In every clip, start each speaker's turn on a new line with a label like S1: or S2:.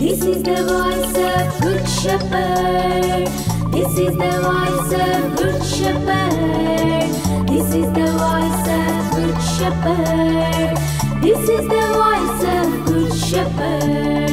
S1: This is the voice of Good Shepherd. This is the voice of Good Shepherd. This is the voice of Good Shepherd. This is the voice of Good Shepherd.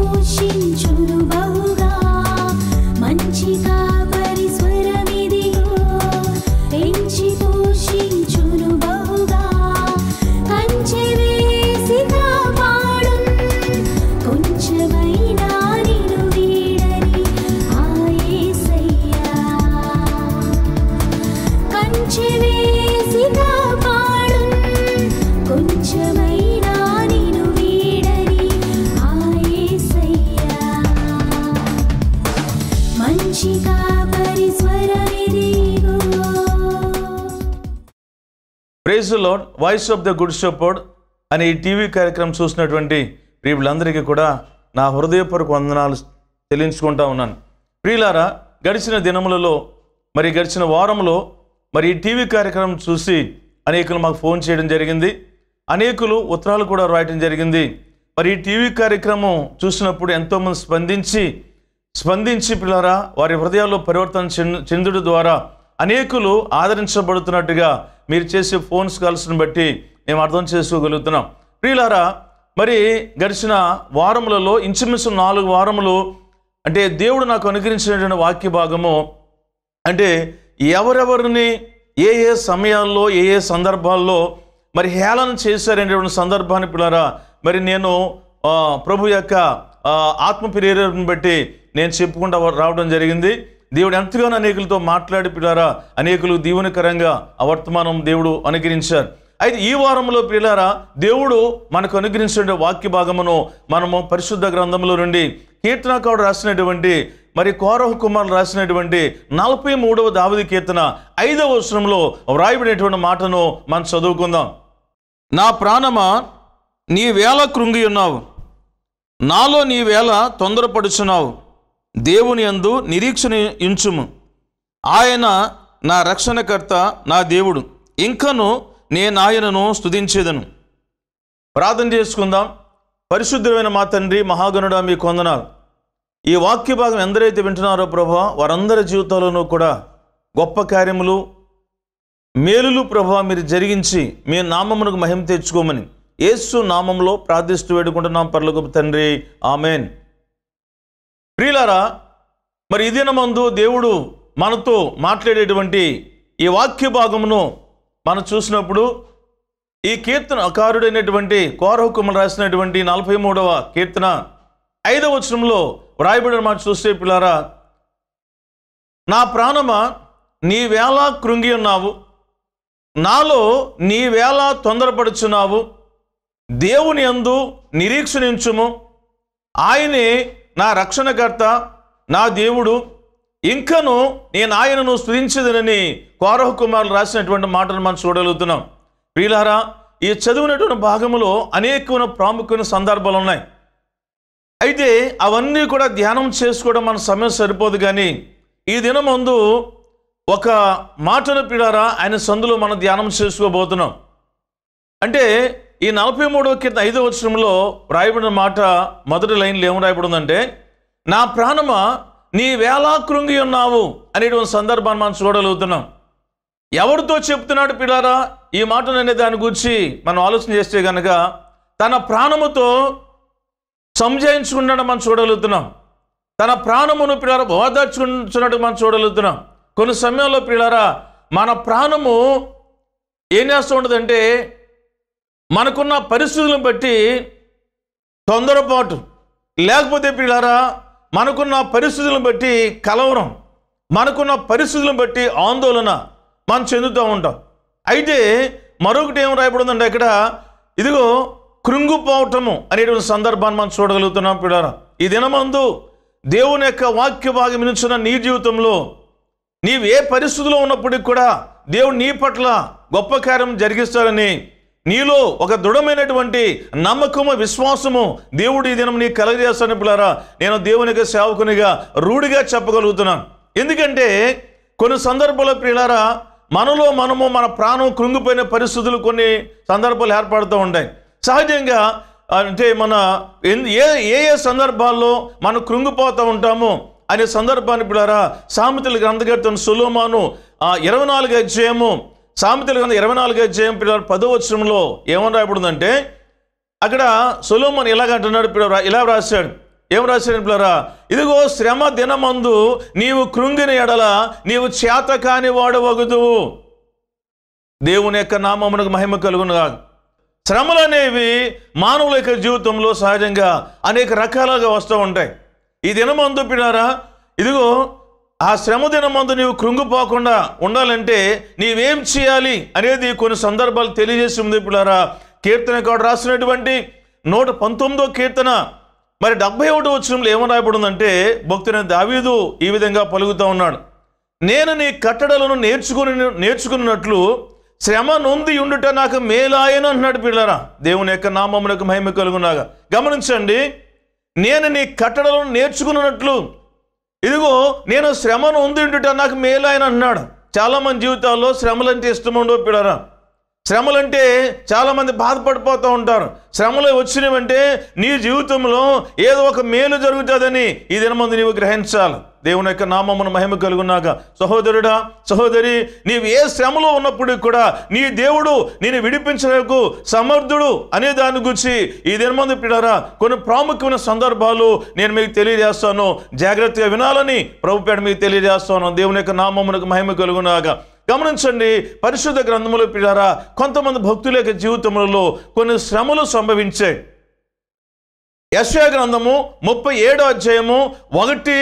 S1: పోషించుడు బహుగా మంచిగా voice of the good shepherd అనే ఈ TV కార్యక్రమం చూసినటువంటి ప్రియులందరికీ కూడా నా హృదయపూర్వక వందనాలు చెల్లించుకుంటా ఉన్నాను ప్రియులారా గడిచిన దినములలో మరి గడిచిన వారంలో మరి ఈ టీవీ కార్యక్రమం చూసి అనేకులు మాకు ఫోన్ చేయడం జరిగింది అనేకులు ఉత్తరాలు కూడా రాయటం జరిగింది మరి ఈ టీవీ కార్యక్రమం చూసినప్పుడు ఎంతోమంది స్పందించి స్పందించి పిల్లరా వారి హృదయాల్లో పరివర్తన చెందుడు ద్వారా అనేకులు ఆదరించబడుతున్నట్టుగా మీరు చేసే ఫోన్స్ కాల్స్ని బట్టి మేము అర్థం చేసుకోగలుగుతున్నాం ప్రియులారా మరి గడిచిన వారములలో ఇంచుమించు నాలుగు వారములు అంటే దేవుడు నాకు అనుగ్రహించినటువంటి వాక్య భాగము అంటే ఎవరెవరిని ఏ ఏ సమయాల్లో ఏ ఏ సందర్భాల్లో మరి హేళన చేశారనేటువంటి సందర్భాన్ని పిల్లరా మరి నేను ప్రభు యొక్క ఆత్మ ప్రేరణను బట్టి నేను చెప్పుకుంటా రావడం జరిగింది దేవుడు ఎంతగానో అనేకులతో మాట్లాడి పిల్లారా అనేకులు దీవునికరంగా అవర్తమానం దేవుడు అనుగ్రహించారు అయితే ఈ వారంలో పిల్లారా దేవుడు మనకు అనుగ్రహించిన వాక్య భాగమును మనము పరిశుద్ధ గ్రంథంలో నుండి కీర్తనకాడు రాసినటువంటి మరి కౌరవ కుమారులు రాసినటువంటి నలభై మూడవ దావది కీర్తన ఐదవ వర్షంలో వ్రాయబడినటువంటి మాటను మనం చదువుకుందాం నా ప్రాణమా నీ వేళ కృంగి ఉన్నావు నాలో నీ వేళ తొందరపడుచున్నావు దేవుని అందు నిరీక్షణ ఇంచుము ఆయన నా రక్షణకర్త నా దేవుడు ఇంకను నేను ఆయనను స్థుతించేదను ప్రార్థన చేసుకుందాం పరిశుద్ధమైన మా తండ్రి మహాగణుడ మీ కొందనాలు ఈ వాక్య భాగం ఎందరైతే వింటున్నారో ప్రభా వారందరి జీవితంలోనూ కూడా గొప్ప కార్యములు మేలులు ప్రభా మీరు జరిగించి మీ నామమునకు మహిమ తెచ్చుకోమని యేసు నామంలో ప్రార్థిస్తూ వేడుకుంటున్నాం పర్లగొప్ప తండ్రి ఆమెన్ ప్రియులారా మరి ఇదినమందు దేవుడు మనతో మాట్లాడేటువంటి ఈ వాక్య భాగమును మనం చూసినప్పుడు ఈ కీర్తన కీర్తనకారుడైనటువంటి కోరహుకుమలు రాసినటువంటి నలభై మూడవ కీర్తన ఐదవ వచనంలో వ్రాయబడిన మాట చూస్తే పిల్లారా నా ప్రాణమ వేళ కృంగి ఉన్నావు నాలో వేళ తొందరపడుచున్నావు దేవుని అందు నిరీక్షణించుము ఆయనే నా రక్షణకర్త నా దేవుడు ఇంకను నేను ఆయనను స్థుతించదనని కోరహ కుమారులు రాసినటువంటి మాటను మనం చూడగలుగుతున్నాం ప్రియులహారా ఈ చదివినటువంటి భాగంలో అనేకమైన ప్రాముఖ్యమైన సందర్భాలు ఉన్నాయి అయితే అవన్నీ కూడా ధ్యానం చేసుకోవడం మన సమయం సరిపోదు కానీ ఈ దినం ముందు ఒక మాటను పిడారా ఆయన సందులో మనం ధ్యానం చేసుకోబోతున్నాం అంటే ఈ నలభై మూడవ కింద ఐదవ వచనంలో రాయబడిన మాట మొదటి లైన్లో ఏం రాయబడిందంటే నా ప్రాణమ నీ వేలా కృంగి ఉన్నావు అనేటువంటి సందర్భాన్ని మనం చూడగలుగుతున్నాం ఎవరితో చెప్తున్నాడు పిల్లారా ఈ మాటను అనే దాని గురించి మనం ఆలోచన చేస్తే కనుక తన ప్రాణముతో సంజయించుకున్నాడు మనం చూడగలుగుతున్నాం తన ప్రాణమును పిల్లారా ఓదార్చుకున్నట్టు మనం చూడగలుగుతున్నాం కొన్ని సమయంలో పిల్లారా మన ప్రాణము ఏం చేస్తూ ఉండదంటే మనకున్న పరిస్థితులను బట్టి తొందరపాటు లేకపోతే పిల్లరా మనకున్న పరిస్థితులను బట్టి కలవరం మనకున్న పరిస్థితులను బట్టి ఆందోళన మనం చెందుతూ ఉంటాం అయితే మరొకటి ఏం రాయబడిందంటే ఇక్కడ ఇదిగో కృంగుపోవటము అనేటువంటి సందర్భాన్ని మనం చూడగలుగుతున్నాం పిల్లరా ఈ దినమందు దేవుని యొక్క వాక్య భాగం నీ జీవితంలో నీవు ఏ పరిస్థితిలో ఉన్నప్పటికి కూడా దేవుడు నీ పట్ల గొప్ప కార్యం జరిగిస్తారని నీలో ఒక దృఢమైనటువంటి నమ్మకము విశ్వాసము దేవుడు ఈ దినం నీ కలగజేస్తాను పిల్లారా నేను దేవునిగా సేవకునిగా రూఢిగా చెప్పగలుగుతున్నాను ఎందుకంటే కొన్ని సందర్భాల పిల్లారా మనలో మనము మన ప్రాణం కృంగిపోయిన పరిస్థితులు కొన్ని సందర్భాలు ఏర్పడుతూ ఉంటాయి సహజంగా అంటే మన ఏ ఏ సందర్భాల్లో మనం కృంగిపోతూ ఉంటాము అనే సందర్భాన్ని పిల్లారా సామెతలు గ్రంథకర్తను సులోమాను ఇరవై నాలుగు అధ్యయము సామెతల కింద ఇరవై నాలుగు అధ్యాయం పిల్లలు పదో వచ్చరంలో ఏమని రాయబడిందంటే అక్కడ సొలోమన్ ఇలాగ అంటున్నాడు ఇలా రాశాడు ఏం రాశాడు పిల్లరా ఇదిగో శ్రమ దినమందు నీవు కృంగిన ఎడల నీవు చేత కాని వాడవగదువు దేవుని యొక్క నామమునకు మహిమ కలుగును కాదు శ్రమలు అనేవి మానవుల యొక్క జీవితంలో సహజంగా అనేక రకాలుగా వస్తూ ఉంటాయి ఈ దినమందు పిడారా ఇదిగో ఆ శ్రమ దినమందు నీవు కృంగిపోకుండా ఉండాలంటే నీవేం చేయాలి అనేది కొన్ని సందర్భాలు తెలియజేసింది ఇప్పుడారా కాడు రాసినటువంటి నూట పంతొమ్మిదో కీర్తన మరి డెబ్బై ఒకటి వచ్చినంలో ఏమని రాయబడిందంటే భక్తుల దావీదు ఈ విధంగా పలుకుతూ ఉన్నాడు నేను నీ కట్టడలను నేర్చుకుని నేర్చుకున్నట్లు శ్రమ నొంది ఉండుట నాకు మేలాయను అంటున్నాడు పిల్లరా దేవుని యొక్క నామములకు మహిమ కలుగునాగా గమనించండి నేను నీ కట్టడలను నేర్చుకున్నట్లు ఇదిగో నేను శ్రమను ఉంది నాకు మేలు ఆయన అన్నాడు చాలామంది జీవితాల్లో శ్రమలంటే ఇష్టం ఉండవు పిల్లరా శ్రమలంటే చాలామంది బాధపడిపోతూ ఉంటారు శ్రమలు వచ్చినవంటే నీ జీవితంలో ఏదో ఒక మేలు జరుగుతుందని ఈ దినమందు నీవు గ్రహించాలి దేవుని యొక్క నామమును మహిమ కలుగున్నాక సహోదరుడా సహోదరి నీవు ఏ శ్రమలో ఉన్నప్పుడు కూడా నీ దేవుడు నేను విడిపించడానికి సమర్థుడు అనే దాని గురించి ఈ దినమందు పిల్లరా కొన్ని ప్రాముఖ్యమైన సందర్భాలు నేను మీకు తెలియజేస్తాను జాగ్రత్తగా వినాలని ప్రభుపేట మీకు తెలియజేస్తాను దేవుని యొక్క నామమునకు మహిమ కలుగున్నాక గమనించండి పరిశుద్ధ గ్రంథముల పిల్లారా కొంతమంది భక్తుల యొక్క జీవితంలో కొన్ని శ్రమలు సంభవించాయి యశ్వ గ్రంథము ముప్పై ఏడో అధ్యాయము ఒకటి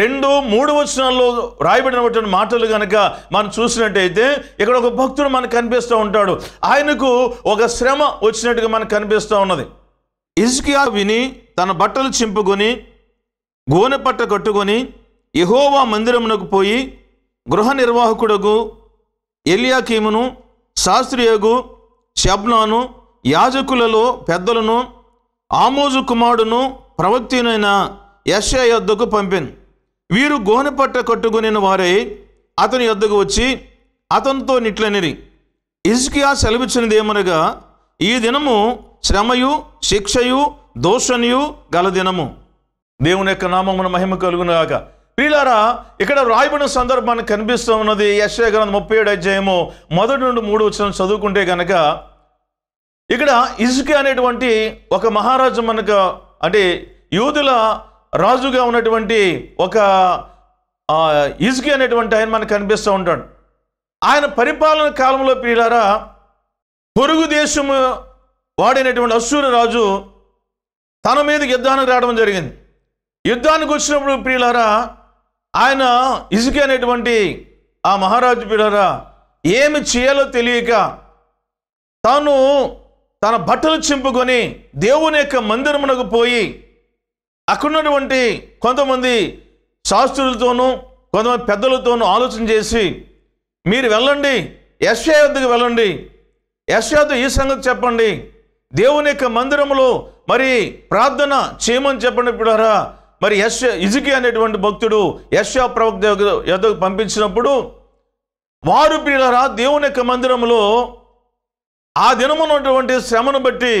S1: రెండు మూడు వచనాల్లో రాయబడినటువంటి మాటలు కనుక మనం చూసినట్టయితే ఇక్కడ ఒక భక్తుడు మనకు కనిపిస్తూ ఉంటాడు ఆయనకు ఒక శ్రమ వచ్చినట్టుగా మనకు కనిపిస్తూ ఉన్నది ఇజ్కియా విని తన బట్టలు చింపుకొని గోనె పట్ట కట్టుకొని యహోవా మందిరమునకు పోయి గృహ నిర్వాహకుడగు ఎలియాకీమును శాస్త్రియగు శబ్నాను యాజకులలో పెద్దలను ఆమోజు కుమారుడును ప్రవక్తినైన యశ్యా యొద్దకు పంపాను వీరు పట్ట కట్టుకుని వారై అతని యొద్దకు వచ్చి అతనితో నిట్లనిరి ఇజ్కియా సెలవిచ్చినది ఏమనగా ఈ దినము శ్రమయు శిక్షయు దోషణయు గల దినము దేవుని యొక్క నామమున మహిమ కలుగునగాక ప్రియులారా ఇక్కడ రాయబడిన సందర్భాన్ని కనిపిస్తూ ఉన్నది యశ్వ ముప్పై ఏడు అధ్యాయము మొదటి నుండి మూడు వచ్చిన చదువుకుంటే కనుక ఇక్కడ ఇసుకి అనేటువంటి ఒక మహారాజు మనకు అంటే యూదుల రాజుగా ఉన్నటువంటి ఒక ఇసుక అనేటువంటి ఆయన మనకు కనిపిస్తూ ఉంటాడు ఆయన పరిపాలన కాలంలో ప్రియులారా పొరుగు దేశము వాడినటువంటి అసూరు రాజు తన మీద యుద్ధానికి రావడం జరిగింది యుద్ధానికి వచ్చినప్పుడు ప్రియులారా ఆయన ఇసుక అనేటువంటి ఆ మహారాజు బిడరా ఏమి చేయాలో తెలియక తాను తన బట్టలు చింపుకొని దేవుని యొక్క మందిరమునకు పోయి అక్కడున్నటువంటి కొంతమంది శాస్త్రులతోనూ కొంతమంది పెద్దలతోనూ ఆలోచన చేసి మీరు వెళ్ళండి యశ్యా వెళ్ళండి యశ్యాతో ఈ సంగతి చెప్పండి దేవుని యొక్క మందిరంలో మరి ప్రార్థన చేయమని చెప్పండి పిడారా మరి యశ ఇజుకి అనేటువంటి భక్తుడు యశ్వ ప్రవక్త యొక్క పంపించినప్పుడు వారు పిల్లరా దేవుని యొక్క మందిరంలో ఆ దినమునటువంటి శ్రమను బట్టి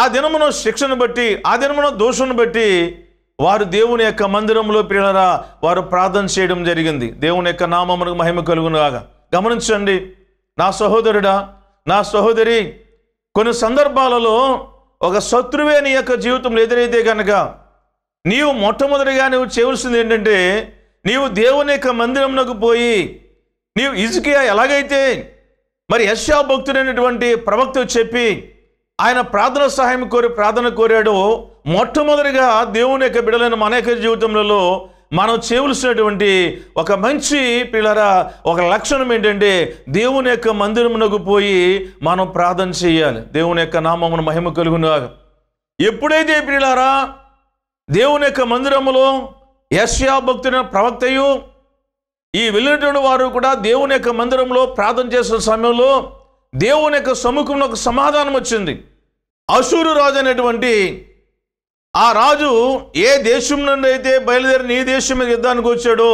S1: ఆ దినమున శిక్షను బట్టి ఆ దినమున దోషను బట్టి వారు దేవుని యొక్క మందిరంలో పిల్లరా వారు ప్రార్థన చేయడం జరిగింది దేవుని యొక్క నామమునకు మహిమ కలుగునుగాక గమనించండి నా సహోదరుడా నా సహోదరి కొన్ని సందర్భాలలో ఒక శత్రువే నీ యొక్క జీవితంలో ఎదురైతే కనుక నీవు మొట్టమొదటిగా నువ్వు చేయవలసింది ఏంటంటే నీవు దేవుని యొక్క మందిరంలోకి పోయి నీవు ఇజుకియా ఎలాగైతే మరి యశ్యా భక్తుడైనటువంటి ప్రవక్త చెప్పి ఆయన ప్రార్థన సహాయం కోరి ప్రార్థన కోరాడో మొట్టమొదటిగా దేవుని యొక్క బిడలైన మన యొక్క జీవితంలో మనం చేయవలసినటువంటి ఒక మంచి పిల్లరా ఒక లక్షణం ఏంటంటే దేవుని యొక్క మందిరమునకు పోయి మనం ప్రార్థన చేయాలి దేవుని యొక్క నామమును మహిమ కలుగునాక ఎప్పుడైతే పిల్లరా దేవుని యొక్క మందిరములో యశ్యా భక్తుడైన ప్రవక్తయు ఈ వెళ్ళినటువంటి వారు కూడా దేవుని యొక్క మందిరంలో ప్రార్థన చేసిన సమయంలో దేవుని యొక్క సముఖంలో ఒక సమాధానం వచ్చింది అసూరు రాజు అనేటువంటి ఆ రాజు ఏ దేశం నుండి అయితే బయలుదేరిన నీ దేశం మీద యుద్ధానికి వచ్చాడో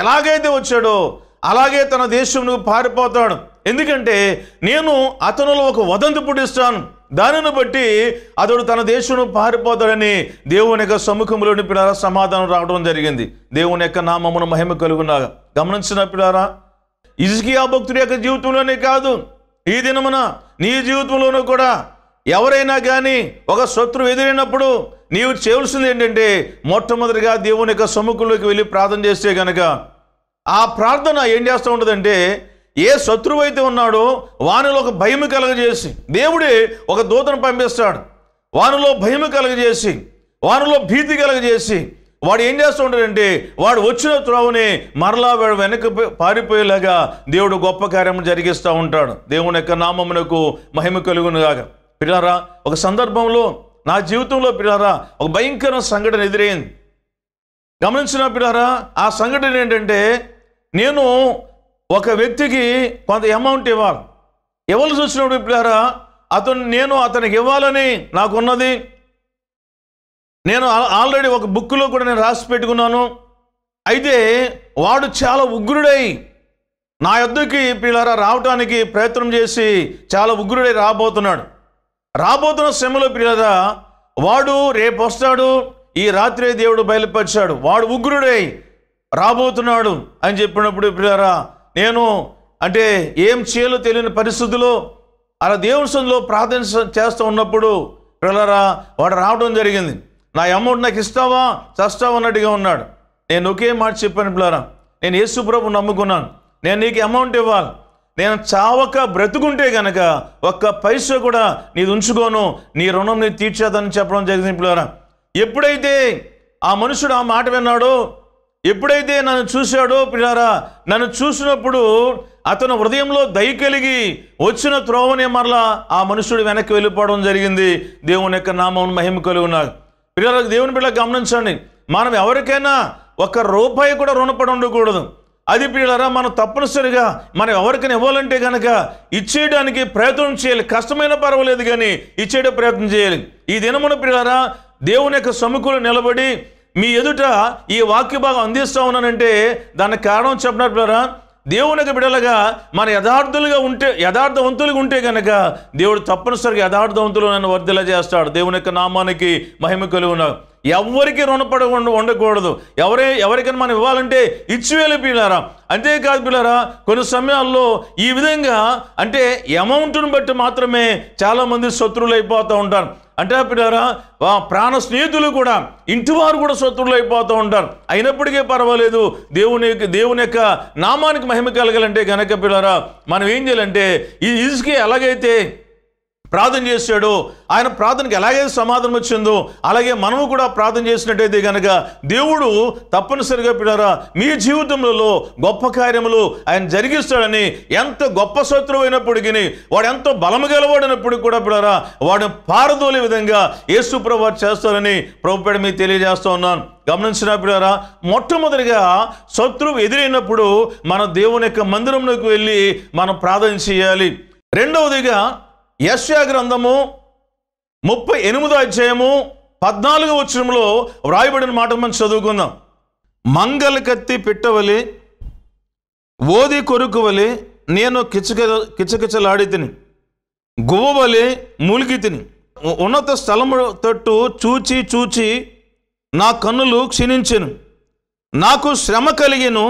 S1: ఎలాగైతే వచ్చాడో అలాగే తన దేశం పారిపోతాడు ఎందుకంటే నేను అతనులో ఒక వదంతి పుట్టిస్తాను దానిని బట్టి అతడు తన దేశం పారిపోతాడని దేవుని యొక్క సముఖంలోని పిల్లారా సమాధానం రావడం జరిగింది దేవుని యొక్క నామమును మహిమ కలుగునా గమనించిన పిల్లారా ఆ భక్తుడి యొక్క జీవితంలోనే కాదు ఈ దినమున నీ జీవితంలోనూ కూడా ఎవరైనా కానీ ఒక శత్రువు ఎదురైనప్పుడు నీవు చేయవలసింది ఏంటంటే మొట్టమొదటిగా దేవుని యొక్క సముఖంలోకి వెళ్ళి ప్రార్థన చేస్తే గనక ఆ ప్రార్థన ఏం చేస్తూ ఉంటుందంటే ఏ శత్రువు అయితే ఉన్నాడో వానిలో ఒక భయం కలగజేసి దేవుడే ఒక దూతను పంపిస్తాడు వానిలో భయం కలగజేసి వానిలో భీతి కలగజేసి వాడు ఏం చేస్తూ ఉంటాడంటే వాడు వచ్చిన త్రోవనే మరలా వాడు వెనక పారిపోయేలాగా దేవుడు గొప్ప కార్యము జరిగిస్తూ ఉంటాడు దేవుని యొక్క నామమునకు మహిమ కలుగునుగాక పిల్లారా ఒక సందర్భంలో నా జీవితంలో పిల్లారా ఒక భయంకర సంఘటన ఎదురైంది గమనించిన పిల్లారా ఆ సంఘటన ఏంటంటే నేను ఒక వ్యక్తికి కొంత అమౌంట్ ఇవ్వాలి ఎవరు చూసినప్పుడు ఇప్పుడారా అతను నేను అతనికి ఇవ్వాలని నాకున్నది నేను ఆల్రెడీ ఒక బుక్లో కూడా నేను రాసి పెట్టుకున్నాను అయితే వాడు చాలా ఉగ్రుడై నా యొద్దకి పిల్లరా రావటానికి ప్రయత్నం చేసి చాలా ఉగ్రుడై రాబోతున్నాడు రాబోతున్న శ్రమలో పిల్లరా వాడు రేపు వస్తాడు ఈ రాత్రే దేవుడు బయలుపరిచాడు వాడు ఉగ్రుడై రాబోతున్నాడు అని చెప్పినప్పుడు పిల్లరా నేను అంటే ఏం చేయాలో తెలియని పరిస్థితుల్లో అలా దేవుని సందులో ప్రార్థన చేస్తూ ఉన్నప్పుడు పిల్లరా వాడు రావడం జరిగింది నా అమౌంట్ నాకు ఇస్తావా చస్తావా అన్నట్టుగా ఉన్నాడు నేను ఒకే మాట చెప్పాను పిల్లరా నేను ప్రభు నమ్ముకున్నాను నేను నీకు అమౌంట్ ఇవ్వాలి నేను చావక బ్రతుకుంటే గనక ఒక్క పైస కూడా నీది ఉంచుకోను నీ రుణం నేను తీర్చేదని చెప్పడం జరిగింది పిల్లరా ఎప్పుడైతే ఆ మనుషుడు ఆ మాట విన్నాడో ఎప్పుడైతే నన్ను చూశాడో పిల్లారా నన్ను చూసినప్పుడు అతను హృదయంలో దయ కలిగి వచ్చిన త్రోవనే మరలా ఆ మనుషుడు వెనక్కి వెళ్ళిపోవడం జరిగింది దేవుని యొక్క నామం మహిమ ఉన్నారు పిల్లలకు దేవుని పిల్ల గమనించండి మనం ఎవరికైనా ఒక రూపాయి కూడా రుణపడి ఉండకూడదు అది పిల్లరా మనం తప్పనిసరిగా మనం ఎవరికైనా ఇవ్వాలంటే కనుక ఇచ్చేయడానికి ప్రయత్నం చేయాలి కష్టమైన పర్వాలేదు కానీ ఇచ్చేయడం ప్రయత్నం చేయాలి ఈ దినమున పిల్లరా దేవుని యొక్క సముఖులు నిలబడి మీ ఎదుట ఈ వాక్య భాగం అందిస్తూ ఉన్నానంటే దానికి కారణం చెప్పినట్లరా దేవుని దేవునికి బిడలగా మన యథార్థులుగా ఉంటే యథార్థవంతులుగా ఉంటే కనుక దేవుడు తప్పనిసరిగా యథార్థవంతులు నన్ను వర్దిలా చేస్తాడు దేవుని యొక్క నామానికి మహిమ కలుగున్నాడు ఎవరికి రుణపడి ఉండకూడదు ఎవరే ఎవరికైనా మనం ఇవ్వాలంటే ఇచ్చివేలే పిల్లారా అంతేకాదు పిల్లారా కొన్ని సమయాల్లో ఈ విధంగా అంటే అమౌంట్ను బట్టి మాత్రమే చాలామంది శత్రువులు అయిపోతూ ఉంటారు అంటే పిల్లారా ప్రాణ స్నేహితులు కూడా ఇంటివారు కూడా శత్రువులు అయిపోతూ ఉంటారు అయినప్పటికీ పర్వాలేదు దేవుని దేవుని యొక్క నామానికి మహిమ కలగాలంటే కనుక పిల్లారా మనం ఏం చేయాలంటే ఈ ఇసుకే ఎలాగైతే ప్రార్థన చేశాడు ఆయన ప్రార్థనకు ఎలాగైతే సమాధానం వచ్చిందో అలాగే మనము కూడా ప్రార్థన చేసినట్టయితే కనుక దేవుడు తప్పనిసరిగా పిల్లరా మీ జీవితంలో గొప్ప కార్యములు ఆయన జరిగిస్తాడని ఎంత గొప్ప శత్రువు అయినప్పటికీ వాడు ఎంతో బలము గెలవాడినప్పుడు కూడా పిల్లరా వాడు పారదోలే విధంగా యేసు ప్రభు చేస్తారని ప్రభుపేడ మీకు తెలియజేస్తూ ఉన్నాను గమనించిన పిల్లరా మొట్టమొదటిగా శత్రువు ఎదురైనప్పుడు మన దేవుని యొక్క మందిరంలోకి వెళ్ళి మనం ప్రార్థన చేయాలి రెండవదిగా యశ్యా గ్రంథము ముప్పై ఎనిమిదో అధ్యాయము పద్నాలుగు వచ్చరంలో వ్రాయబడిన మాట మనం చదువుకుందాం మంగళ కత్తి పెట్టవలి ఓది కొరుకువలి నేను కిచక తిని గువ్వవలి మూలికి తిని ఉన్నత స్థలము తట్టు చూచి చూచి నా కన్నులు క్షీణించెను నాకు శ్రమ కలిగిను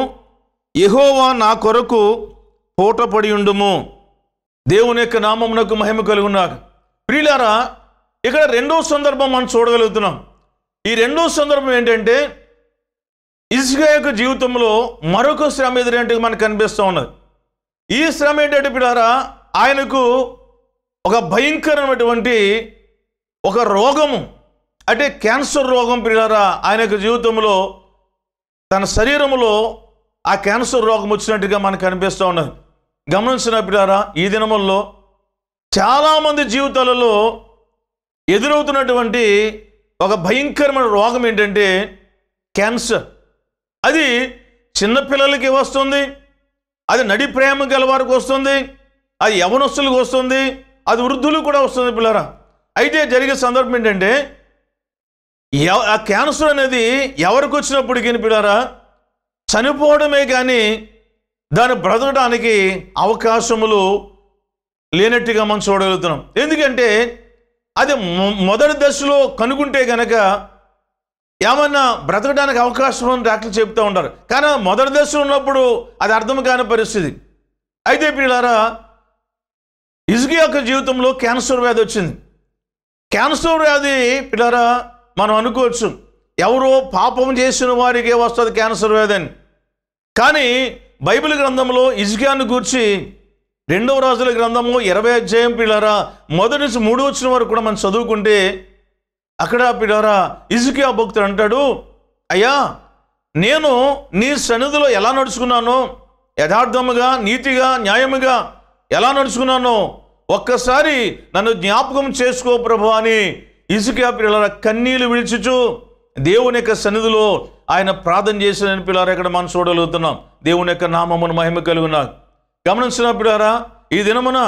S1: ఎహోవా నా కొరకు పూటపడి ఉండుము దేవుని యొక్క నామమునకు మహిమ కలుగున్నారు ప్రియులారా ఇక్కడ రెండో సందర్భం మనం చూడగలుగుతున్నాం ఈ రెండో సందర్భం ఏంటంటే ఇసుక యొక్క జీవితంలో మరొక శ్రమ ఎదురేంటి మనకు కనిపిస్తూ ఉన్నది ఈ శ్రమ ఏంటంటే పిడారా ఆయనకు ఒక భయంకరమైనటువంటి ఒక రోగము అంటే క్యాన్సర్ రోగం పిడారా ఆయన యొక్క జీవితంలో తన శరీరంలో ఆ క్యాన్సర్ రోగం వచ్చినట్టుగా మనకు కనిపిస్తూ ఉన్నది గమనించిన బిడారా ఈ దినముల్లో చాలామంది జీవితాలలో ఎదురవుతున్నటువంటి ఒక భయంకరమైన రోగం ఏంటంటే క్యాన్సర్ అది చిన్నపిల్లలకి వస్తుంది అది నడి ప్రేమ గల వారికి వస్తుంది అది యవనస్తులకు వస్తుంది అది వృద్ధులు కూడా వస్తుంది పిల్లరా అయితే జరిగే సందర్భం ఏంటంటే ఆ క్యాన్సర్ అనేది ఎవరికి వచ్చినప్పటికీ పిల్లరా చనిపోవడమే కానీ దాన్ని బ్రతకడానికి అవకాశములు లేనట్టుగా మనం చూడగలుగుతున్నాం ఎందుకంటే అది మొదటి దశలో కనుక్కుంటే కనుక ఏమన్నా బ్రతకడానికి అవకాశం అని డాక్టర్లు చెప్తూ ఉంటారు కానీ మొదటి దశ ఉన్నప్పుడు అది అర్థం కాని పరిస్థితి అయితే పిల్లారా ఇసుగు యొక్క జీవితంలో క్యాన్సర్ వ్యాధి వచ్చింది క్యాన్సర్ వ్యాధి పిల్లారా మనం అనుకోవచ్చు ఎవరో పాపం చేసిన వారికి వస్తుంది క్యాన్సర్ వ్యాధి అని కానీ బైబిల్ గ్రంథంలో ఇజ్కియాను గూర్చి రెండవ రాజుల గ్రంథము ఇరవై అధ్యాయం పిల్లరా మొదటి నుంచి మూడు వచ్చిన వరకు కూడా మనం చదువుకుంటే అక్కడ పిల్లరా ఇజుకియా భక్తుడు అంటాడు అయ్యా నేను నీ సన్నిధిలో ఎలా నడుచుకున్నాను యథార్థముగా నీతిగా న్యాయముగా ఎలా నడుచుకున్నానో ఒక్కసారి నన్ను జ్ఞాపకం చేసుకో ప్రభు అని ఇసుక పిల్లరా కన్నీలు విడిచుచు దేవుని యొక్క సన్నిధిలో ఆయన ప్రార్థన చేసిన పిల్లరా ఇక్కడ మనం చూడగలుగుతున్నాం దేవుని యొక్క నామమును మహిమ గమనించినప్పుడు గమనించినప్పుడారా ఈ దినమున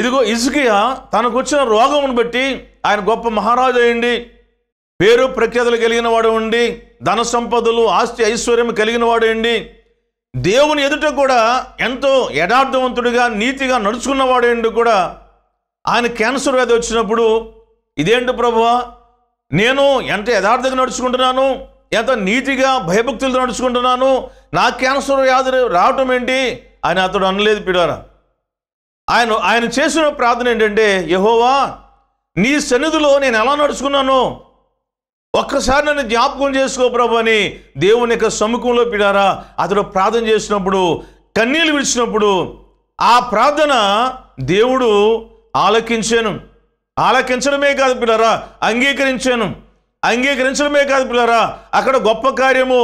S1: ఇదిగో ఇసుకయ తనకు వచ్చిన రోగమును బట్టి ఆయన గొప్ప మహారాజు అయ్యండి పేరు ప్రఖ్యాతలు కలిగిన వాడు ఉండి ధన సంపదలు ఆస్తి ఐశ్వర్యం కలిగిన వాడు అండి దేవుని ఎదుట కూడా ఎంతో యథార్థవంతుడిగా నీతిగా నడుచుకున్నవాడు అండి కూడా ఆయన క్యాన్సర్ వ్యాధి వచ్చినప్పుడు ఇదేంటి ప్రభు నేను ఎంత యథార్థంగా నడుచుకుంటున్నాను ఎంత నీతిగా భయభక్తులతో నడుచుకుంటున్నాను నా క్యాన్సర్ వ్యాధి రావటం ఏంటి అని అతడు అనలేదు పిడారా ఆయన ఆయన చేసిన ప్రార్థన ఏంటంటే యహోవా నీ సన్నిధిలో నేను ఎలా నడుచుకున్నాను ఒక్కసారి నన్ను జ్ఞాపకం చేసుకో ప్రభు అని దేవుని యొక్క సముఖంలో పిడారా అతడు ప్రార్థన చేసినప్పుడు కన్నీళ్ళు విడిచినప్పుడు ఆ ప్రార్థన దేవుడు ఆలకించాను ఆలకించడమే కాదు పిల్లరా అంగీకరించాను అంగీకరించడమే కాదు పిల్లరా అక్కడ గొప్ప కార్యము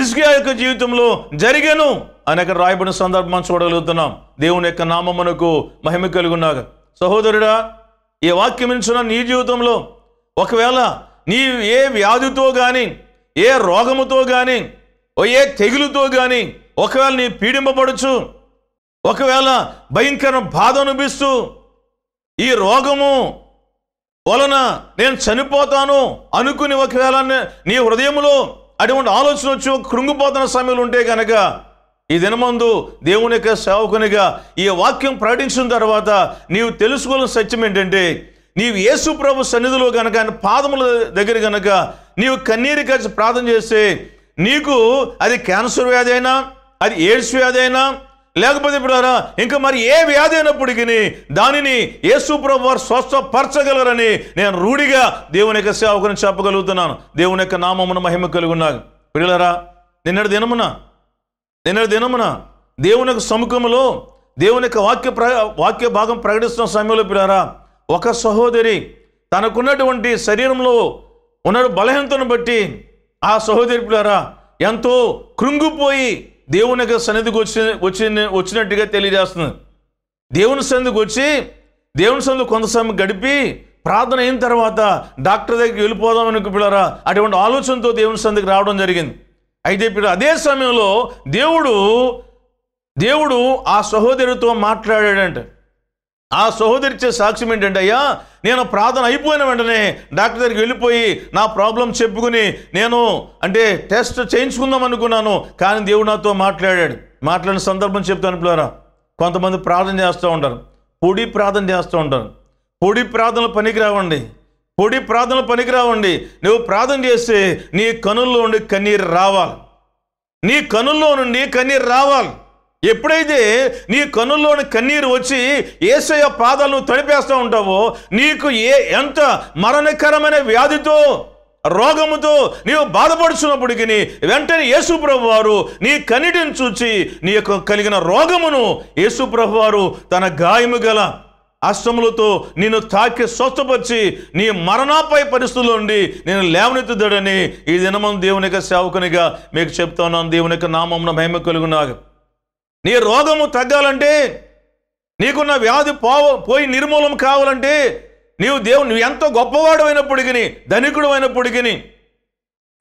S1: ఇస్కియా యొక్క జీవితంలో జరిగాను అనేక రాయబడిన సందర్భం చూడగలుగుతున్నాం దేవుని యొక్క నామమునకు మహిమ కలుగున్నాక సహోదరుడా ఈ వాక్యం ఇచ్చిన నీ జీవితంలో ఒకవేళ నీ ఏ వ్యాధితో కానీ ఏ రోగముతో కానీ ఏ తెగులుతో కానీ ఒకవేళ నీ పీడింపబడచ్చు ఒకవేళ భయంకర బాధ అనిపిస్తూ ఈ రోగము వలన నేను చనిపోతాను అనుకుని ఒకవేళ నీ హృదయంలో అటువంటి ఆలోచన వచ్చి కృంగిపోతున్న సమయంలో ఉంటే కనుక ఈ దినమందు దేవుని యొక్క సేవకునిగా ఈ వాక్యం ప్రకటించిన తర్వాత నీవు తెలుసుకోవాల్సిన సత్యం ఏంటంటే నీవు యేసు ప్రభు సన్నిధిలో కనుక ఆయన పాదముల దగ్గర కనుక నీవు కన్నీరు కలిసి ప్రార్థన చేస్తే నీకు అది క్యాన్సర్ వ్యాధి అయినా అది ఎయిడ్స్ వ్యాధి అయినా లేకపోతే ఇప్పుడు ఇంకా మరి ఏ వ్యాధి అయినప్పటికీ దానిని యేసు ప్రభు స్వస్థపరచగలరని నేను రూఢిగా దేవుని యొక్క సేవకుని చెప్పగలుగుతున్నాను దేవుని యొక్క నామమున మహిమ కలుగున్నాను పిల్లరా నిన్నటి దినమున నిన్నటి దినమున దేవుని యొక్క సముఖంలో దేవుని యొక్క వాక్య ప్ర వాక్య భాగం ప్రకటిస్తున్న సమయంలో పిల్లరా ఒక సహోదరి తనకున్నటువంటి శరీరంలో ఉన్న బలహీనతను బట్టి ఆ సహోదరి పిల్లారా ఎంతో కృంగిపోయి దేవుని యొక్క సన్నిధికి వచ్చి వచ్చి వచ్చినట్టుగా తెలియజేస్తుంది దేవుని సన్నిధికి వచ్చి దేవుని సన్నిధి కొంత సమయం గడిపి ప్రార్థన అయిన తర్వాత డాక్టర్ దగ్గరికి వెళ్ళిపోదాం పిల్లరా అటువంటి ఆలోచనతో దేవుని సన్నిధికి రావడం జరిగింది అయితే ఇప్పుడు అదే సమయంలో దేవుడు దేవుడు ఆ సహోదరితో మాట్లాడాడంటే ఆ సహోదరి ఇచ్చే సాక్ష్యం ఏంటంటే అయ్యా నేను ప్రార్థన అయిపోయిన వెంటనే డాక్టర్ దగ్గరికి వెళ్ళిపోయి నా ప్రాబ్లం చెప్పుకుని నేను అంటే టెస్ట్ చేయించుకుందాం అనుకున్నాను కానీ దేవుడు నాతో మాట్లాడాడు మాట్లాడిన సందర్భం చెప్తాను పిల్లరా కొంతమంది ప్రార్థన చేస్తూ ఉంటారు పొడి ప్రార్థన చేస్తూ ఉంటారు పొడి పనికి రావండి పొడి పనికి పనికిరావండి నువ్వు ప్రార్థన చేస్తే నీ కనుల్లో ఉండి కన్నీరు రావాలి నీ కనుల్లో నుండి కన్నీరు రావాలి ఎప్పుడైతే నీ కనుల్లోని కన్నీరు వచ్చి ఏసయ పాదాలను తడిపేస్తూ ఉంటావో నీకు ఏ ఎంత మరణకరమైన వ్యాధితో రోగముతో నీవు బాధపడుచున్నప్పటికీ వెంటనే యేసుప్రభు వారు నీ కన్నిటిని చూచి నీ యొక్క కలిగిన రోగమును యేసుప్రభు వారు తన గాయము గల అష్టములతో నేను తాకి స్వస్థపరిచి నీ మరణాపై పరిస్థితుల్లో ఉండి నేను లేవనెత్తుదడని ఈ దినమం దేవుని యొక్క సేవకునిగా మీకు చెప్తాను దేవుని యొక్క నామం మహిమ కలుగునాగా నీ రోగము తగ్గాలంటే నీకున్న వ్యాధి పోవ పోయి నిర్మూలం కావాలంటే నీవు దేవుని నువ్వు ఎంత గొప్పవాడు అయినప్పటికీ ధనికుడు అయినప్పటికీ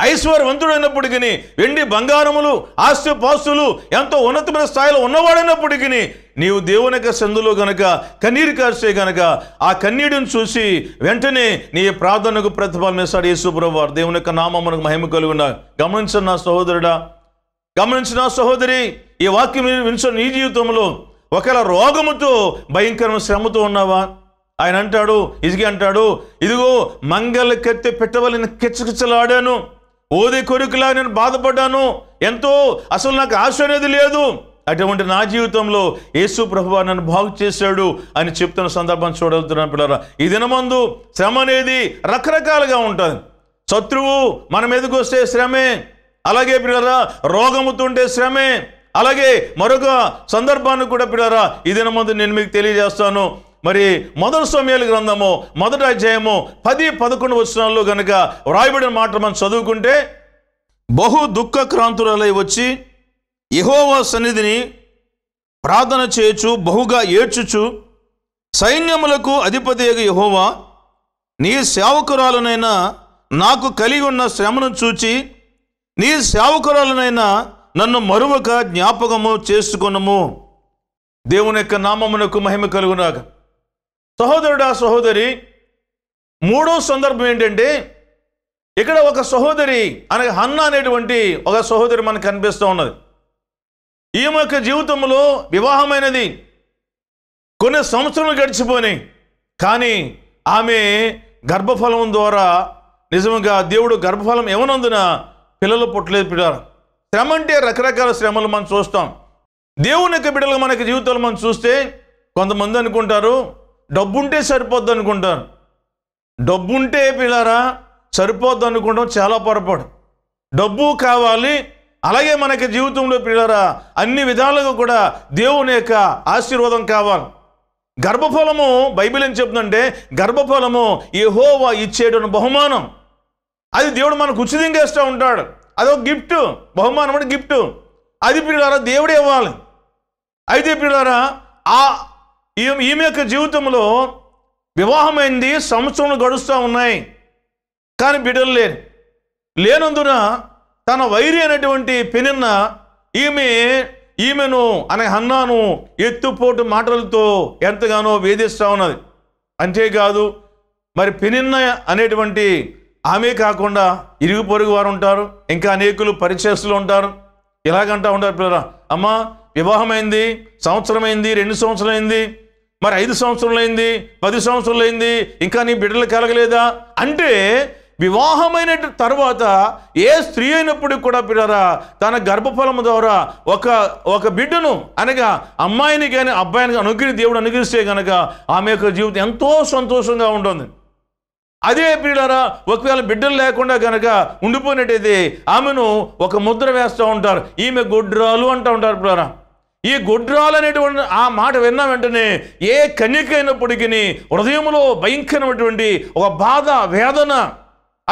S1: ఐశ్వర్యవంతుడు అయినప్పటికీ వెండి బంగారములు ఆస్తి పాస్తులు ఎంతో ఉన్నతమైన స్థాయిలో ఉన్నవాడైనప్పటికీ నీవు దేవుని యొక్క సందులో గనక కన్నీరు కాస్తే గనక ఆ కన్నీడిని చూసి వెంటనే నీ ప్రార్థనకు ప్రతిఫలం వేస్తాడు యేసుప్రభు వారు దేవుని యొక్క మనకు మహిమ కలుగున గమనించిన నా సహోదరుడా గమనించిన సహోదరి ఈ వాక్యం వినిచో నీ జీవితంలో ఒకవేళ రోగముతో భయంకరమైన శ్రమతో ఉన్నావా ఆయన అంటాడు ఇదిగి అంటాడు ఇదిగో మంగళ కత్తి పెట్టవలని కిచ్చకిచ్చలాడాను ఓది కొడుకులా నేను బాధపడ్డాను ఎంతో అసలు నాకు ఆశ అనేది లేదు అటువంటి నా జీవితంలో యేసు ప్రభు నన్ను బాగు చేశాడు అని చెప్తున్న సందర్భం చూడగలుగుతున్నాను పిల్లరా ఈ దినమందు శ్రమ అనేది రకరకాలుగా ఉంటుంది శత్రువు మన మీదకి వస్తే శ్రమే అలాగే పిల్లరా రోగముతుండే శ్రమే అలాగే మరొక సందర్భాన్ని కూడా పిల్లరా ఇదిన ముందు నేను మీకు తెలియజేస్తాను మరి మొదటి సమయాల గ్రంథము మొదటి అధ్యాయము పది పదకొండు వచ్చినాల్లో కనుక వ్రాయబడిన మాట మనం చదువుకుంటే బహు దుఃఖ క్రాంతురాలై వచ్చి యహోవా సన్నిధిని ప్రార్థన చేయొచ్చు బహుగా ఏడ్చుచు సైన్యములకు అధిపతి యహోవా నీ సేవకురాలనైనా నాకు కలిగి ఉన్న శ్రమను చూచి నీ సేవకురాలనైనా నన్ను మరువక జ్ఞాపకము చేసుకున్నము దేవుని యొక్క నామమునకు మహిమ కలుగునాక సహోదరుడా సహోదరి మూడో సందర్భం ఏంటంటే ఇక్కడ ఒక సహోదరి అనగా హన్న అనేటువంటి ఒక సహోదరి మనకు కనిపిస్తూ ఉన్నది ఈమె యొక్క జీవితంలో వివాహమైనది కొన్ని సంవత్సరాలు గడిచిపోయినాయి కానీ ఆమె గర్భఫలం ద్వారా నిజంగా దేవుడు గర్భఫలం ఏమనందున పిల్లలు పుట్టలేదు పిల్లలు శ్రమ అంటే రకరకాల శ్రమలు మనం చూస్తాం దేవుని యొక్క బిడ్డలు మనకి జీవితాలు మనం చూస్తే కొంతమంది అనుకుంటారు డబ్బుంటే సరిపోద్ది అనుకుంటారు డబ్బుంటే పిల్లరా సరిపోద్ది అనుకుంటాం చాలా పొరపాటు డబ్బు కావాలి అలాగే మనకి జీవితంలో పిల్లరా అన్ని విధాలుగా కూడా దేవుని యొక్క ఆశీర్వాదం కావాలి గర్భఫలము బైబిల్ ఏం చెప్తుందంటే గర్భఫలము ఏహోవా ఇచ్చేటువంటి బహుమానం అది దేవుడు మనకు ఉచితంగా ఉంటాడు అదొక గిఫ్ట్ బహుమానం అంటే గిఫ్ట్ అది పిల్లారా దేవుడే ఇవ్వాలి అయితే పిల్లారా ఆ ఈమె యొక్క జీవితంలో వివాహమైంది సంవత్సరంలో గడుస్తూ ఉన్నాయి కానీ బిడ్డలు లేరు లేనందున తన వైరి అనేటువంటి పెనిన్న ఈమె ఈమెను అనే హన్నాను ఎత్తుపోటు మాటలతో ఎంతగానో వేధిస్తూ ఉన్నది అంతేకాదు మరి పెనిన్న అనేటువంటి ఆమె కాకుండా ఇరుగు పొరుగు వారు ఉంటారు ఇంకా అనేకులు పరిచయస్తులు ఉంటారు ఇలాగంటా ఉంటారు పిల్లరా అమ్మ వివాహమైంది సంవత్సరమైంది రెండు సంవత్సరమైంది మరి ఐదు అయింది పది అయింది ఇంకా నీ బిడ్డలు కలగలేదా అంటే వివాహమైన తర్వాత ఏ స్త్రీ అయినప్పటికీ కూడా పిల్లరా తన గర్భఫలం ద్వారా ఒక ఒక బిడ్డను అనగా అమ్మాయిని కానీ అబ్బాయిని అనుగ్రహ దేవుడు అనుగ్రహిస్తే కనుక ఆమె యొక్క జీవితం ఎంతో సంతోషంగా ఉంటుంది అదే ప్రియులారా ఒకవేళ బిడ్డలు లేకుండా కనుక ఉండిపోయినట్టయితే ఆమెను ఒక ముద్ర వేస్తూ ఉంటారు ఈమె గొడ్రాలు అంటూ ఉంటారు ప్రియులారా ఈ గొడ్రాలు అనేటువంటి ఆ మాట విన్న వెంటనే ఏ కన్యక అయినప్పటికీ హృదయంలో భయంకరమైనటువంటి ఒక బాధ వేదన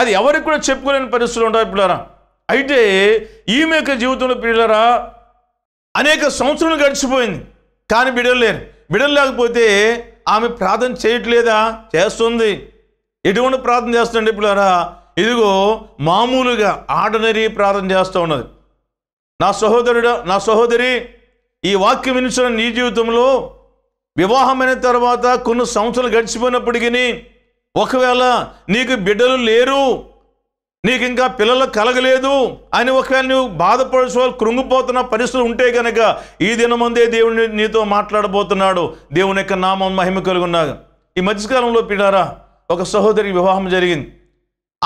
S1: అది ఎవరికి కూడా చెప్పుకోలేని పరిస్థితులు ఉంటారు పిల్లరా అయితే ఈమె యొక్క జీవితంలో పిల్లరా అనేక సంవత్సరాలు గడిచిపోయింది కానీ బిడలు లేరు బిడలు లేకపోతే ఆమె ప్రార్థన చేయట్లేదా చేస్తుంది ఎటువంటి ప్రార్థన చేస్తుందండి పిల్లరా ఇదిగో మామూలుగా ఆర్డినరీ ప్రార్థన చేస్తూ ఉన్నది నా సహోదరుడు నా సహోదరి ఈ వాక్యం వినిచిన నీ జీవితంలో వివాహమైన తర్వాత కొన్ని సంవత్సరాలు గడిచిపోయినప్పటికీ ఒకవేళ నీకు బిడ్డలు లేరు నీకు ఇంకా పిల్లలు కలగలేదు అని ఒకవేళ నువ్వు వాళ్ళు కృంగిపోతున్న పరిస్థితులు ఉంటే కనుక ఈ దినమందే దేవుని నీతో మాట్లాడబోతున్నాడు దేవుని యొక్క నామం మహిమ కలుగున్నాగా ఈ మధ్యకాలంలో పిడారా ఒక సహోదరి వివాహం జరిగింది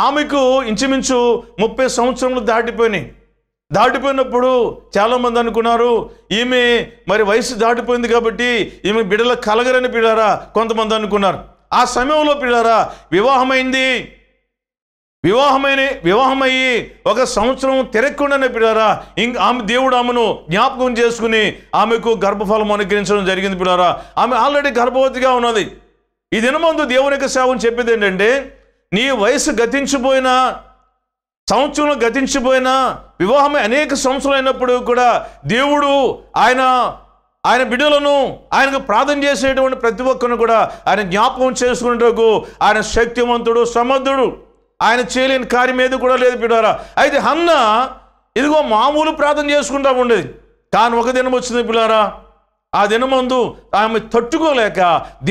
S1: ఆమెకు ఇంచుమించు ముప్పై సంవత్సరములు దాటిపోయినాయి దాటిపోయినప్పుడు చాలామంది అనుకున్నారు ఈమె మరి వయసు దాటిపోయింది కాబట్టి ఈమె బిడల కలగరని పిల్లారా కొంతమంది అనుకున్నారు ఆ సమయంలో పిల్లారా వివాహమైంది వివాహమైన వివాహమయ్యి ఒక సంవత్సరం తిరగకుండానే పిల్లారా ఇంక ఆమె దేవుడు ఆమెను జ్ఞాపకం చేసుకుని ఆమెకు గర్భఫలం అనుగ్రహించడం జరిగింది పిల్లారా ఆమె ఆల్రెడీ గర్భవతిగా ఉన్నది ఈ దినమందు దేవుని యొక్క సేవను చెప్పేది ఏంటంటే నీ వయసు గతించిపోయినా సంవత్సరంలో గతించిపోయిన వివాహం అనేక సంవత్సరాలు అయినప్పుడు కూడా దేవుడు ఆయన ఆయన బిడ్డలను ఆయనకు ప్రార్థన చేసేటువంటి ప్రతి ఒక్కరిని కూడా ఆయన జ్ఞాపకం చేసుకునేటకు ఆయన శక్తివంతుడు సమర్థుడు ఆయన చేయలేని కార్యం ఏది కూడా లేదు బిడ్డారా అయితే హన్న ఇదిగో మామూలు ప్రార్థన చేసుకుంటా ఉండేది కానీ ఒక దినం వచ్చింది పిల్లారా ఆ దినమందు ఆమె తట్టుకోలేక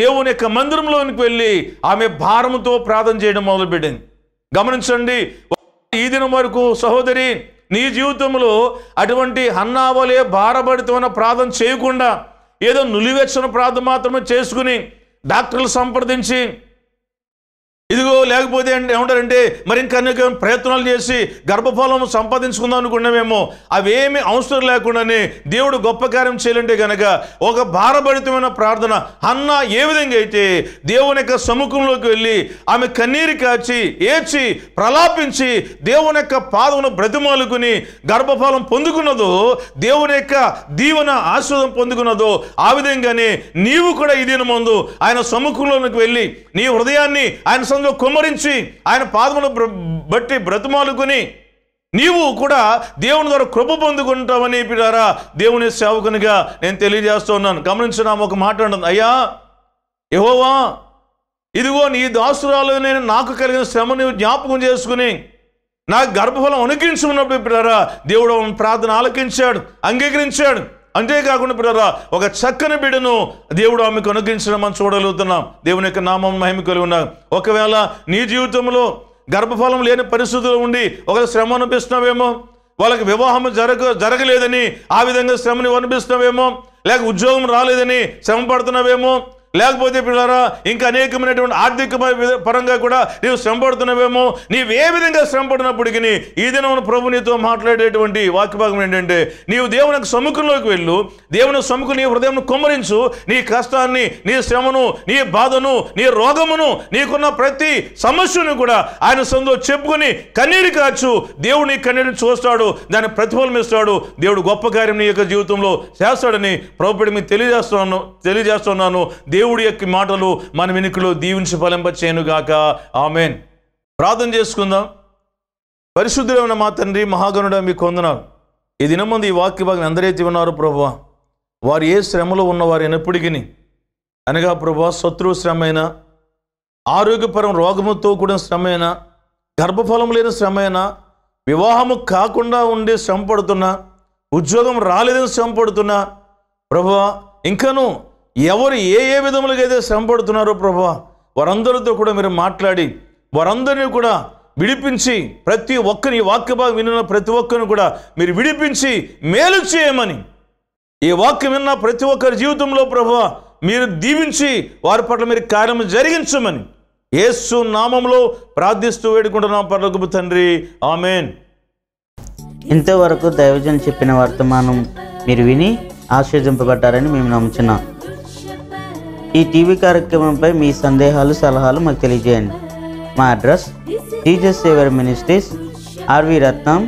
S1: దేవుని యొక్క మందిరంలోనికి వెళ్ళి ఆమె భారముతో ప్రార్థన చేయడం మొదలుపెట్టింది గమనించండి ఈ దినం వరకు సహోదరి నీ జీవితంలో అటువంటి అన్నావలే భారపడితమైన ప్రార్థన చేయకుండా ఏదో నులివెచ్చని ప్రార్థన మాత్రమే చేసుకుని డాక్టర్లు సంప్రదించి ఇదిగో లేకపోతే ఏమంటారంటే మరి ఇంకా ప్రయత్నాలు చేసి గర్భఫలం సంపాదించుకుందాం అనుకున్నామేమో అవేమి అవసరం లేకుండానే దేవుడు గొప్ప కార్యం చేయాలంటే కనుక ఒక భారభరితమైన ప్రార్థన అన్న ఏ విధంగా అయితే దేవుని యొక్క సముఖంలోకి వెళ్ళి ఆమె కన్నీరు కాచి ఏడ్చి ప్రలాపించి దేవుని యొక్క పాదమును బ్రతిమాలుకుని గర్భఫలం పొందుకున్నదో దేవుని యొక్క దీవన ఆశ్రదం పొందుకున్నదో ఆ విధంగానే నీవు కూడా ఇదే ముందు ఆయన సముఖంలోనికి వెళ్ళి నీ హృదయాన్ని ఆయన సన్నిధానంలో కుమ్మరించి ఆయన పాదమును బట్టి బ్రతుమాలుకుని నీవు కూడా దేవుని ద్వారా కృప పొందుకుంటావని పిడారా దేవుని సేవకునిగా నేను తెలియజేస్తూ ఉన్నాను గమనించిన ఒక మాట ఉంటుంది అయ్యా యహోవా ఇదిగో నీ దాసురాలు నేను నాకు కలిగిన శ్రమను జ్ఞాపకం చేసుకుని నా గర్భఫలం అనుకించుకున్నప్పుడు పిడారా దేవుడు ప్రార్థన ఆలకించాడు అంగీకరించాడు అంతేకాకుండా పిల్లరా ఒక చక్కని బిడ్డను దేవుడు ఆమెకు అనుగ్రహించడం మనం చూడగలుగుతున్నాం దేవుని యొక్క నామం మహిమ కలిగి ఉన్నాం ఒకవేళ నీ జీవితంలో గర్భఫలం లేని పరిస్థితులు ఉండి ఒక శ్రమ అనిపిస్తున్నావేమో వాళ్ళకి వివాహం జరగ జరగలేదని ఆ విధంగా శ్రమని అనిపిస్తున్నావేమో లేక ఉద్యోగం రాలేదని శ్రమ పడుతున్నావేమో లేకపోతే పిల్లరా ఇంకా అనేకమైనటువంటి ఆర్థిక పరంగా కూడా నీవు శ్రమపడుతున్నవేమో నీవే విధంగా శ్రమపడినప్పటికీ ఈ దినం ప్రభు నీతో మాట్లాడేటువంటి వాక్యభాగం ఏంటంటే నీవు దేవునికి సముఖంలోకి వెళ్ళు దేవుని సముఖం నీ హృదయం కుమ్మరించు నీ కష్టాన్ని నీ శ్రమను నీ బాధను నీ రోగమును నీకున్న ప్రతి సమస్యను కూడా ఆయన సందో చెప్పుకుని కన్నీరు కాచు దేవుని కన్నీరు చూస్తాడు దాని ప్రతిఫలం ఇస్తాడు దేవుడు గొప్ప కార్యం నీ యొక్క జీవితంలో చేస్తాడని ప్రభుత్వం మీకు తెలియజేస్తున్నాను తెలియజేస్తున్నాను దేవుడి యొక్క మాటలు మన వెనుకలో దీవించి ఫలింపచేయనుగాక ఆమెన్ ప్రార్థన చేసుకుందాం పరిశుద్ధులైన మా తండ్రి మహాగణుడ మీకు వందనాలు ఈ దినమంది ఈ వాక్య భాగం అందరైతే ఉన్నారు ప్రభా వారు ఏ శ్రమలో ఉన్నవారు అయినప్పటికీ అనగా ప్రభా శత్రు శ్రమైన ఆరోగ్యపరం రోగముతో కూడిన శ్రమైన గర్భఫలం లేని శ్రమైన వివాహము కాకుండా ఉండే శ్రమ పడుతున్నా ఉద్యోగం రాలేదని శ్రమ పడుతున్నా ప్రభా ఇంకనూ ఎవరు ఏ ఏ విధములుగా అయితే శ్రమపడుతున్నారో ప్రభా వారందరితో కూడా మీరు మాట్లాడి వారందరినీ కూడా విడిపించి ప్రతి ఒక్కరిని వాక్య భాగం విన్న ప్రతి ఒక్కరిని కూడా మీరు విడిపించి మేలు చేయమని ఈ వాక్యం విన్న ప్రతి ఒక్కరి జీవితంలో ప్రభా మీరు దీవించి వారి పట్ల మీరు కార్యం జరిగించమని ఏసు నామంలో ప్రార్థిస్తూ వేడుకుంటున్నాం పర్లకు తండ్రి ఆమెన్ ఇంతవరకు దైవజన్ చెప్పిన వర్తమానం మీరు విని ఆశ్వదింపబడ్డారని మేము నమ్ముచున్నాం ఈ టీవీ కార్యక్రమంపై మీ సందేహాలు సలహాలు మకి తెలియజేయండి మా address TJ saviour ministries RV Ratnam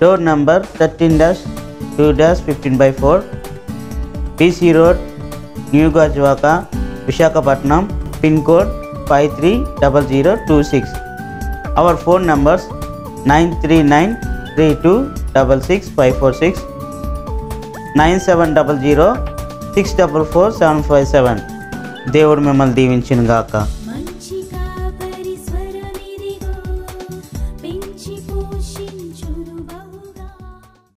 S1: door number 13-2-15/4 PC road new Gajuwaka Visakhapatnam pin code 530026 our phone numbers 9393266546 9700 six double four seven five seven దేవుడు మిమ్మల్ని దీవించిన గాక